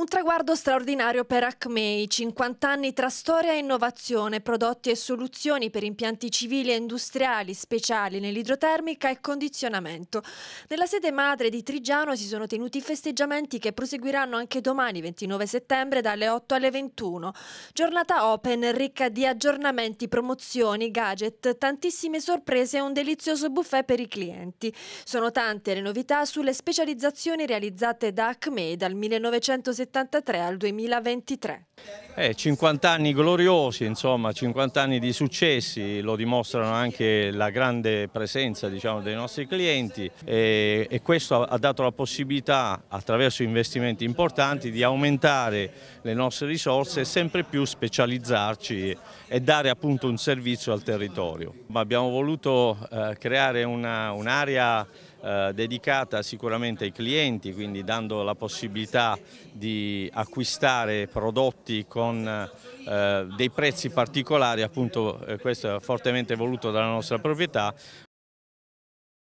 Un traguardo straordinario per Acmei, 50 anni tra storia e innovazione, prodotti e soluzioni per impianti civili e industriali speciali nell'idrotermica e condizionamento. Nella sede madre di Trigiano si sono tenuti festeggiamenti che proseguiranno anche domani 29 settembre dalle 8 alle 21. Giornata open ricca di aggiornamenti, promozioni, gadget, tantissime sorprese e un delizioso buffet per i clienti. Sono tante le novità sulle specializzazioni realizzate da Acmei dal 1970 1973 al 2023. Eh, 50 anni gloriosi, insomma, 50 anni di successi, lo dimostrano anche la grande presenza diciamo, dei nostri clienti e, e, questo ha dato la possibilità attraverso investimenti importanti di aumentare le nostre risorse e sempre più specializzarci e dare appunto un servizio al territorio. Ma abbiamo voluto eh, creare un'area un eh, dedicata sicuramente ai clienti, quindi dando la possibilità di acquistare prodotti con eh, dei prezzi particolari, appunto eh, questo è fortemente voluto dalla nostra proprietà,